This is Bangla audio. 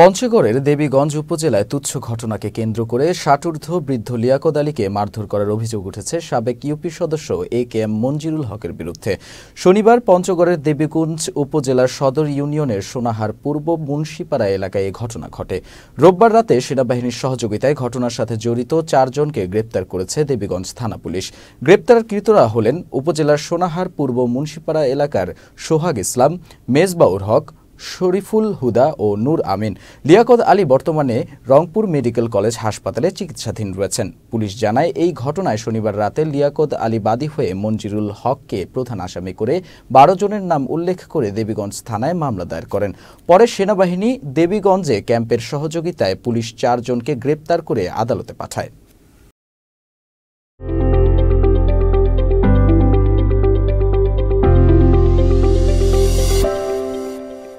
পঞ্চগড়ের দেবীগঞ্জ উপজেলায় তুচ্ছ ঘটনাকে কেন্দ্র করে ষাটূর্ধ্ব বৃদ্ধ লিয়াকত আলীকে মারধর করার অভিযোগ উঠেছে সাবেক ইউপি সদস্য এ কে এম মঞ্জিরুল হকের বিরুদ্ধে শনিবার পঞ্চগড়ের দেবীগঞ্জ উপজেলার সদর ইউনিয়নের সোনাহার পূর্ব মুন্সিপাড়া এলাকায় এ ঘটনা ঘটে রোববার রাতে সেনাবাহিনীর সহযোগিতায় ঘটনার সাথে জড়িত চারজনকে গ্রেপ্তার করেছে দেবীগঞ্জ থানা পুলিশ গ্রেপ্তারকৃতরা হলেন উপজেলার সোনাহার পূর্ব মুন্সিপাড়া এলাকার সোহাগ ইসলাম মেজবাউর হক শরীফুল হুদা ও নূর আমিন লিয়াকত আলী বর্তমানে রংপুর মেডিকেল কলেজ হাসপাতালে চিকিৎসাধীন রয়েছেন পুলিশ জানায় এই ঘটনায় শনিবার রাতে লিয়াকত আলী বাদী হয়ে মঞ্জিরুল হককে প্রধান আসামি করে বারো জনের নাম উল্লেখ করে দেবীগঞ্জ থানায় মামলা দায়ের করেন পরে সেনাবাহিনী দেবীগঞ্জে ক্যাম্পের সহযোগিতায় পুলিশ চারজনকে গ্রেপ্তার করে আদালতে পাঠায়